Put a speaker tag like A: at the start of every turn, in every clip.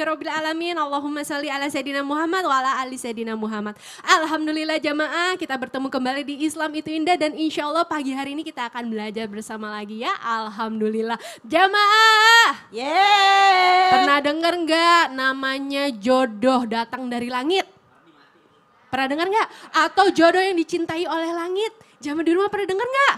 A: Alhamdulillahirabbil ya alamin. Allahumma sholli ala sayyidina Muhammad wa ala ali sayyidina Muhammad. Alhamdulillah jamaah, kita bertemu kembali di Islam itu indah dan insya Allah pagi hari ini kita akan belajar bersama lagi ya. Alhamdulillah. Jamaah. Yeah. Pernah dengar nggak namanya jodoh datang dari langit? Pernah dengar nggak? Atau jodoh yang dicintai oleh langit? Jamaah di rumah pernah dengar nggak?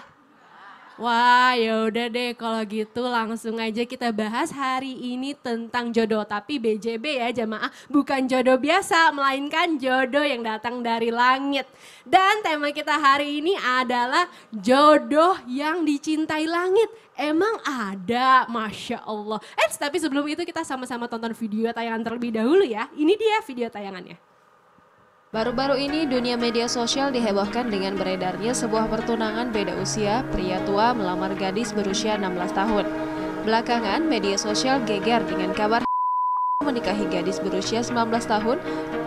A: Wah, ya udah deh kalau gitu langsung aja kita bahas hari ini tentang jodoh. Tapi BJB ya jamaah, bukan jodoh biasa, melainkan jodoh yang datang dari langit. Dan tema kita hari ini adalah jodoh yang dicintai langit. Emang ada, Masya Allah. Eh, tapi sebelum itu kita sama-sama tonton video tayangan terlebih dahulu ya. Ini dia video tayangannya. Baru-baru ini dunia media sosial dihebohkan dengan beredarnya sebuah pertunangan beda usia pria tua melamar gadis berusia 16 tahun. Belakangan, media sosial geger dengan kabar menikahi gadis berusia 19 tahun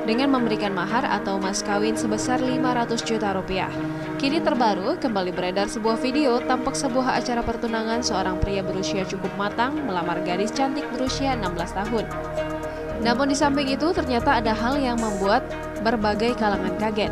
A: dengan memberikan mahar atau mas kawin sebesar 500 juta rupiah. Kini terbaru, kembali beredar sebuah video tampak sebuah acara pertunangan seorang pria berusia cukup matang melamar gadis cantik berusia 16 tahun. Namun di samping itu ternyata ada hal yang membuat berbagai kalangan kaget.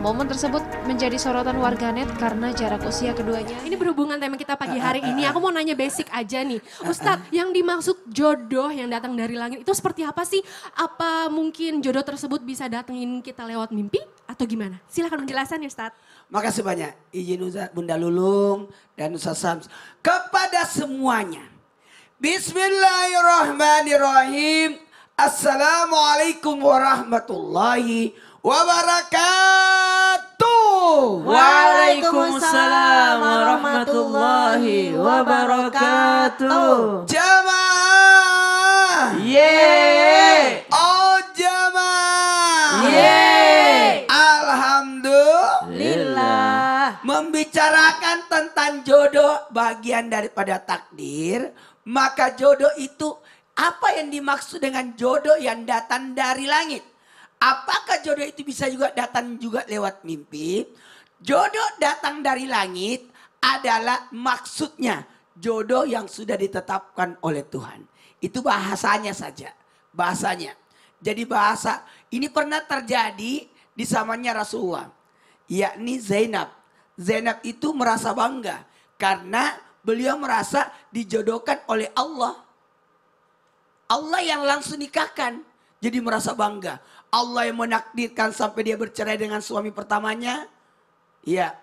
A: Momen tersebut menjadi sorotan warganet karena jarak usia keduanya. Ini berhubungan tema kita pagi ah, hari ah, ini. Ah. Aku mau nanya basic aja nih. Ustadz, yang dimaksud jodoh yang datang dari langit itu seperti apa sih? Apa mungkin jodoh tersebut bisa datengin kita lewat mimpi atau gimana? Silahkan penjelasan ya Ustadz.
B: Makasih banyak. Izin Bunda Lulung dan Ustadz Sams. Kepada semuanya. Bismillahirrahmanirrahim. Assalamualaikum warahmatullahi wabarakatuh. Waalaikumsalam
C: warahmatullahi wabarakatuh.
B: Jamaah. Yeay. Oh jamaah. Yeay. Alhamdulillah. Membicarakan tentang jodoh bagian daripada takdir, maka jodoh itu apa yang dimaksud dengan jodoh yang datang dari langit? Apakah jodoh itu bisa juga datang juga lewat mimpi? Jodoh datang dari langit adalah maksudnya jodoh yang sudah ditetapkan oleh Tuhan. Itu bahasanya saja, bahasanya. Jadi bahasa ini pernah terjadi di zamannya Rasulullah, yakni Zainab. Zainab itu merasa bangga karena beliau merasa dijodohkan oleh Allah Allah yang langsung nikahkan. Jadi merasa bangga. Allah yang menakdirkan sampai dia bercerai dengan suami pertamanya. Ya,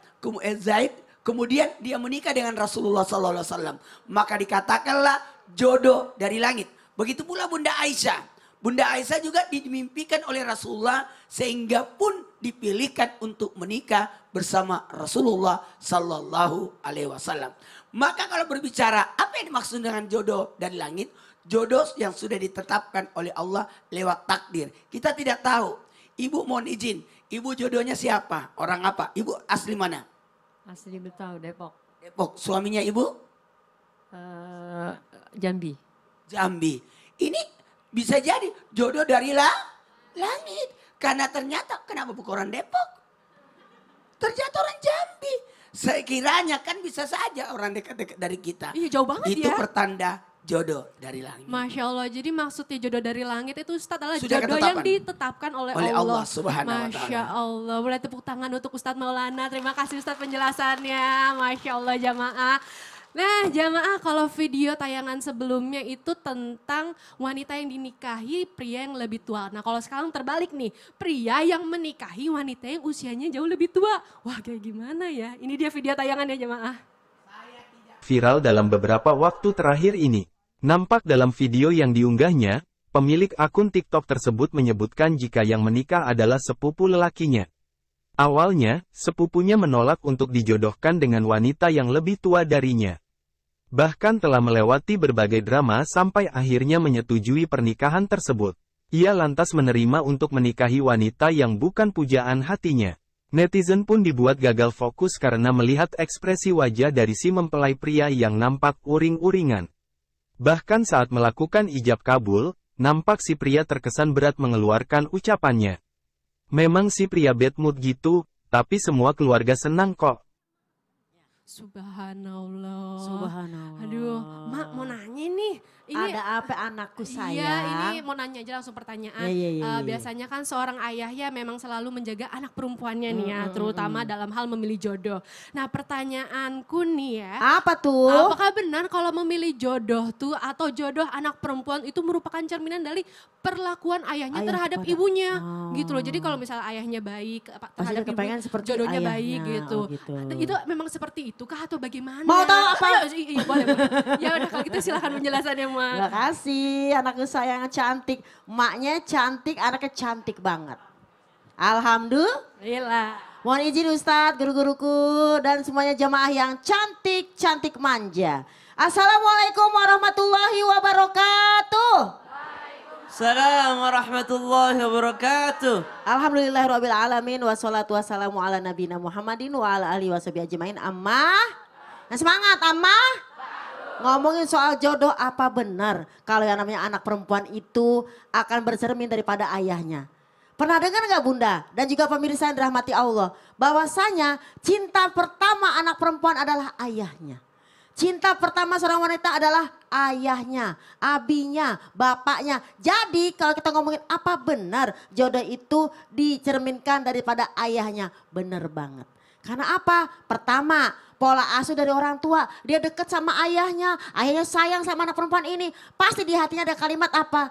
B: Zaid. Kemudian dia menikah dengan Rasulullah Sallallahu Alaihi Wasallam. Maka dikatakanlah jodoh dari langit. Begitu pula Bunda Aisyah. Bunda Aisyah juga dimimpikan oleh Rasulullah sehingga pun dipilihkan untuk menikah bersama Rasulullah Sallallahu Alaihi Wasallam. Maka kalau berbicara apa yang dimaksud dengan jodoh dari langit, jodoh yang sudah ditetapkan oleh Allah lewat takdir. Kita tidak tahu. Ibu mohon izin, ibu jodohnya siapa? Orang apa? Ibu asli mana? Asli Betawi, Depok. Depok. Suaminya ibu? Uh, Jambi. Jambi. Ini bisa jadi jodoh dari lah, langit. Karena ternyata kenapa buku orang Depok? Ternyata orang Jambi. Sekiranya kan bisa saja orang dekat-dekat dari kita. Iya jauh banget Itu ya. pertanda jodoh dari langit.
A: Masya Allah, jadi maksudnya jodoh dari langit itu Ustadz adalah Sudah jodoh yang ditetapkan oleh, oleh Allah. Allah Subhanahu Masya Allah, boleh tepuk tangan untuk Ustadz Maulana. Terima kasih Ustadz penjelasannya. Masya Allah jamaah. Nah jamaah kalau video tayangan sebelumnya itu tentang wanita yang dinikahi pria yang lebih tua. Nah kalau sekarang terbalik nih, pria yang menikahi wanita yang usianya jauh lebih tua. Wah kayak gimana ya, ini dia video tayangannya jamaah.
D: Viral dalam beberapa waktu terakhir ini Nampak dalam video yang diunggahnya, pemilik akun TikTok tersebut menyebutkan jika yang menikah adalah sepupu lelakinya. Awalnya, sepupunya menolak untuk dijodohkan dengan wanita yang lebih tua darinya. Bahkan telah melewati berbagai drama sampai akhirnya menyetujui pernikahan tersebut. Ia lantas menerima untuk menikahi wanita yang bukan pujaan hatinya. Netizen pun dibuat gagal fokus karena melihat ekspresi wajah dari si mempelai pria yang nampak uring-uringan. Bahkan saat melakukan ijab kabul, nampak si pria terkesan berat mengeluarkan ucapannya. Memang si pria bad mood gitu, tapi semua keluarga senang kok.
A: Subhanallah. Subhanallah. Aduh, Mak mau nanya nih. Ini ada apa anakku iya, sayang? Iya, ini mau nanya aja langsung pertanyaan. uh, biasanya kan seorang ayah ya memang selalu menjaga anak perempuannya nih ya, mm, terutama mm. dalam hal memilih jodoh. Nah, pertanyaanku nih ya. Apa tuh? Apakah benar kalau memilih jodoh tuh atau jodoh anak perempuan itu merupakan cerminan dari perlakuan ayahnya ayah terhadap kepada, ibunya? Oh. Gitu loh. Jadi kalau misalnya ayahnya baik terhadap ibu, jodohnya ayahnya, baik gitu. Oh gitu. Itu memang seperti itu tukah kah atau bagaimana? Mau tahu apa? Ayo, iya, boleh,
D: boleh. Ya udah kalau gitu silahkan penjelasannya, Ma. Terima kasih, anak yang cantik. Maknya cantik, anaknya cantik banget. Alhamdulillah. Iya Mohon izin Ustadz, guru-guruku dan semuanya jemaah yang cantik-cantik manja. Assalamualaikum warahmatullahi wabarakatuh. Assalamualaikum warahmatullahi wabarakatuh. Alhamdulillahirabbil alamin wassalatu wassalamu ala nabiyina Muhammadin wa ala alihi washabi ajmain. Amma. Nah, semangat Amma. Ngomongin soal jodoh apa benar kalau yang namanya anak perempuan itu akan bercermin daripada ayahnya. Pernah dengar nggak Bunda dan juga pemirsa yang dirahmati Allah bahwasanya cinta pertama anak perempuan adalah ayahnya. Cinta pertama seorang wanita adalah ayahnya, abinya, bapaknya. Jadi kalau kita ngomongin apa benar jodoh itu dicerminkan daripada ayahnya, benar banget. Karena apa? Pertama, pola asuh dari orang tua. Dia deket sama ayahnya, ayahnya sayang sama anak perempuan ini. Pasti di hatinya ada kalimat apa?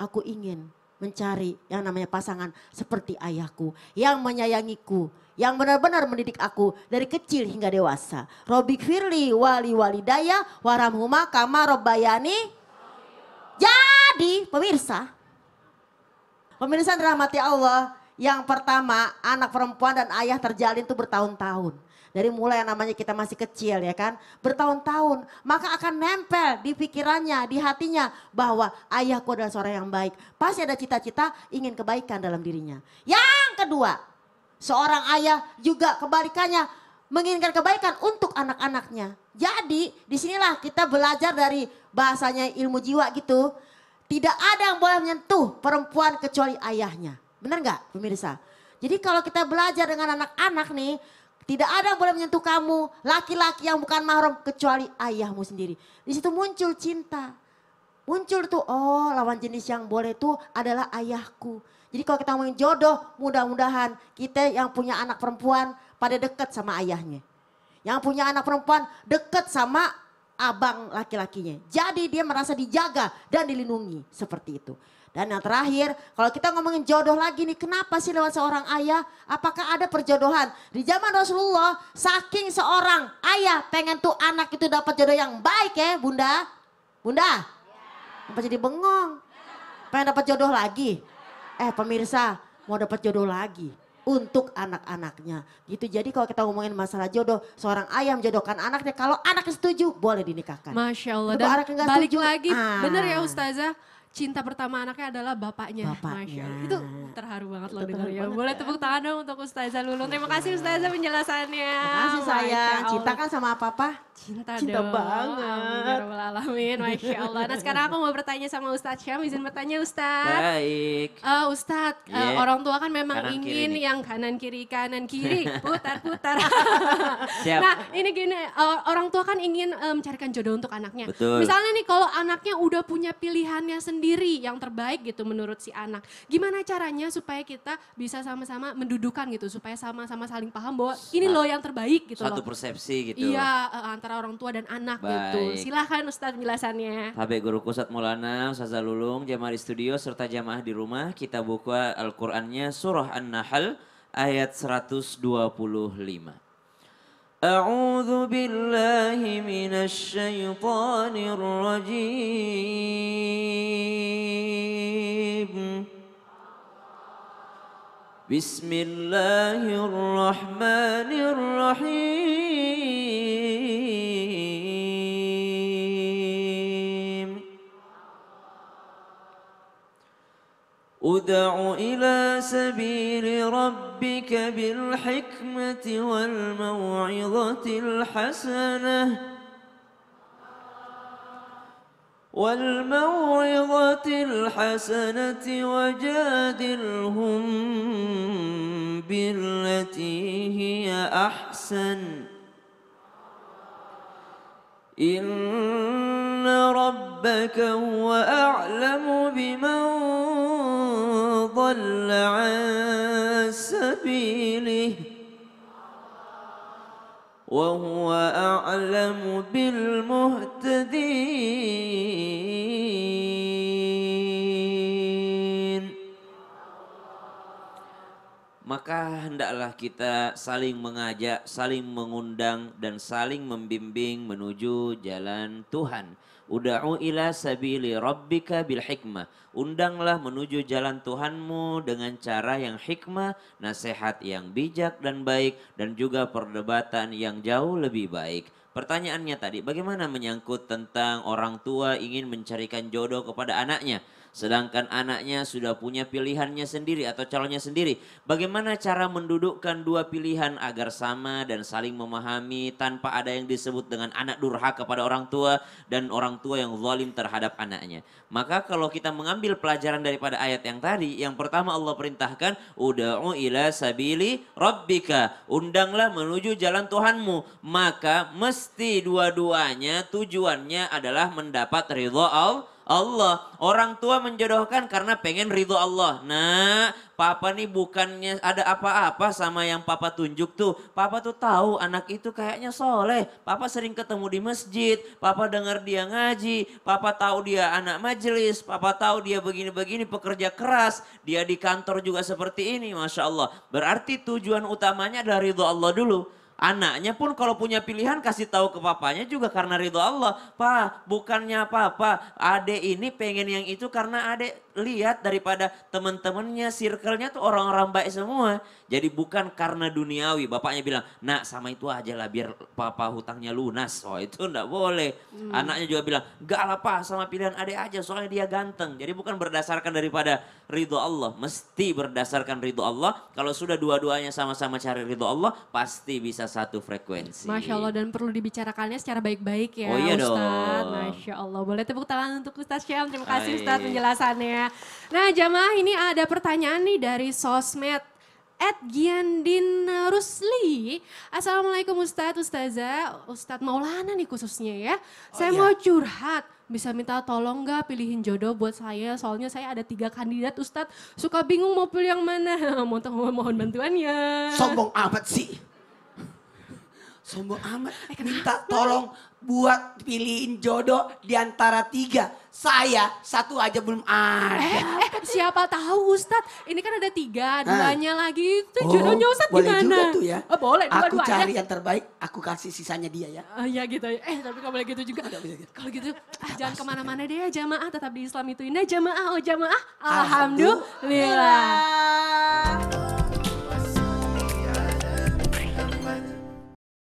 D: Aku ingin mencari yang namanya pasangan seperti ayahku, yang menyayangiku, yang benar-benar mendidik aku dari kecil hingga dewasa. Robik Firly, Wali Walidaya, Waramhuma, Kama, Robbayani. Jadi pemirsa, pemirsa rahmati Allah, yang pertama anak perempuan dan ayah terjalin tuh bertahun-tahun. Dari mulai yang namanya kita masih kecil ya kan. Bertahun-tahun. Maka akan nempel di pikirannya, di hatinya. Bahwa ayahku adalah seorang yang baik. Pasti ada cita-cita ingin kebaikan dalam dirinya. Yang kedua Seorang ayah juga kebalikannya menginginkan kebaikan untuk anak-anaknya. Jadi disinilah kita belajar dari bahasanya ilmu jiwa gitu. Tidak ada yang boleh menyentuh perempuan kecuali ayahnya. Benar nggak pemirsa? Jadi kalau kita belajar dengan anak-anak nih, tidak ada yang boleh menyentuh kamu, laki-laki yang bukan mahram kecuali ayahmu sendiri. Di situ muncul cinta. Muncul tuh, oh lawan jenis yang boleh tuh adalah ayahku. Jadi kalau kita ngomongin jodoh, mudah-mudahan kita yang punya anak perempuan pada dekat sama ayahnya. Yang punya anak perempuan dekat sama abang laki-lakinya. Jadi dia merasa dijaga dan dilindungi seperti itu. Dan yang terakhir, kalau kita ngomongin jodoh lagi nih, kenapa sih lewat seorang ayah? Apakah ada perjodohan? Di zaman Rasulullah, saking seorang ayah pengen tuh anak itu dapat jodoh yang baik ya, Bunda. Bunda, apa jadi bengong? Pengen dapat jodoh lagi? Eh pemirsa mau dapat jodoh lagi untuk anak-anaknya. Gitu. Jadi kalau kita ngomongin masalah jodoh, seorang ayah menjodohkan anaknya. Kalau anaknya setuju, boleh dinikahkan. Masya Allah. Dan anaknya gak balik setuju, lagi, ah. bener ya
A: Ustazah, cinta pertama anaknya adalah bapaknya. Bapaknya. Itu terharu banget loh ya. Boleh tepuk tangan dong untuk Ustazah Lulung. Terima kasih Ustazah penjelasannya. Terima kasih sayang. Cinta
D: kan sama apa-apa?
A: Cinta, Cinta dong. banget. Amin, ya alamin. Masya Allah. Nah sekarang aku mau bertanya sama Ustaz Syam. Izin bertanya Ustaz.
E: Baik. Uh,
A: eh, Ustadz, yeah. Iya. orang tua kan memang kanan ingin kiri yang kanan kiri, kanan kiri. Putar-putar. Siap. Nah ini gini, uh, orang tua kan ingin uh, mencarikan jodoh untuk anaknya. Betul. Misalnya nih kalau anaknya udah punya pilihannya sendiri yang terbaik gitu menurut si anak. Gimana caranya caranya supaya kita bisa sama-sama mendudukan gitu supaya sama-sama saling paham bahwa ini loh yang terbaik gitu Satu loh. Satu
E: persepsi gitu. Iya
A: eh, eh, antara orang tua dan anak gitu. Baik. gitu. Silahkan Ustadz jelasannya
E: Habib Guruku Kusat Maulana, Ustadz Lulung, jamaah di studio serta jamaah di rumah kita buka Al-Qur'annya surah An-Nahl ayat 125. أعوذ
C: بالله من الشيطان الرجيم بسم الله الرحمن الرحيم
E: ادع
C: إلى سبيل ربك بالحكمة والموعظة الحسنة والموعظة الحسنة وجادلهم بالتي هي أحسن إن ربك هو أعلم بمن ضل عن سبيله وهو أعلم بالمهتدين
E: Maka hendaklah kita saling mengajak, saling mengundang dan saling membimbing menuju jalan Tuhan. Uda'u ila sabili rabbika bil hikmah. Undanglah menuju jalan Tuhanmu dengan cara yang hikmah, nasihat yang bijak dan baik, dan juga perdebatan yang jauh lebih baik. Pertanyaannya tadi, bagaimana menyangkut tentang orang tua ingin mencarikan jodoh kepada anaknya? Sedangkan anaknya sudah punya pilihannya sendiri atau calonnya sendiri. Bagaimana cara mendudukkan dua pilihan agar sama dan saling memahami tanpa ada yang disebut dengan anak durhaka kepada orang tua dan orang tua yang zalim terhadap anaknya. Maka kalau kita mengambil pelajaran daripada ayat yang tadi, yang pertama Allah perintahkan uda'u ila sabili rabbika, undanglah menuju jalan Tuhanmu. Maka mesti dua-duanya tujuannya adalah mendapat ridho Allah Allah. Orang tua menjodohkan karena pengen ridho Allah. Nah, papa nih bukannya ada apa-apa sama yang papa tunjuk tuh. Papa tuh tahu anak itu kayaknya soleh. Papa sering ketemu di masjid. Papa dengar dia ngaji. Papa tahu dia anak majelis. Papa tahu dia begini-begini pekerja keras. Dia di kantor juga seperti ini. Masya Allah. Berarti tujuan utamanya adalah ridho Allah dulu. Anaknya pun kalau punya pilihan kasih tahu ke papanya juga karena ridho Allah. pak bukannya apa-apa. Ade ini pengen yang itu karena ade lihat daripada teman-temannya, circle-nya tuh orang-orang baik semua. Jadi bukan karena duniawi. Bapaknya bilang, nak sama itu aja lah biar papa hutangnya lunas. Oh itu enggak boleh. Hmm. Anaknya juga bilang, enggak lah pak sama pilihan adik aja soalnya dia ganteng. Jadi bukan berdasarkan daripada ridho Allah. Mesti berdasarkan ridho Allah. Kalau sudah dua-duanya sama-sama cari ridho Allah, pasti bisa satu frekuensi. Masya Allah
A: dan perlu dibicarakannya secara baik-baik ya oh, iya Ustaz. Dong. Masya Allah. Boleh tepuk tangan untuk Ustaz Syam. Terima kasih Ustaz penjelasannya. Nah jamaah ini ada pertanyaan nih dari sosmed. At Giandin Rusli. Assalamualaikum Ustadz, Ustazah, Ustadz Maulana nih khususnya ya. Oh, saya iya. mau curhat, bisa minta tolong gak pilihin jodoh buat saya? Soalnya saya ada tiga kandidat Ustadz, suka bingung mau pilih yang mana.
B: Mohon, mohon bantuannya. Sombong amat sih sombong amat eh, minta tolong buat pilihin jodoh di antara tiga saya satu aja belum ada. Eh, eh siapa tahu Ustadz, ini kan ada tiga, nah.
A: duanya eh. lagi. Itu oh, jodohnya Ustadz boleh gimana? Boleh juga tuh ya. Oh, boleh, dua, Aku cari
B: yang terbaik, aku kasih sisanya dia ya.
A: Uh, ya gitu ya. Eh tapi gak boleh gitu juga. gitu. Kalau gitu, ah, jangan kemana-mana deh ya jamaah, tetap di Islam itu indah. Jamaah, oh jamaah. Alhamdulillah. Alhamdulillah.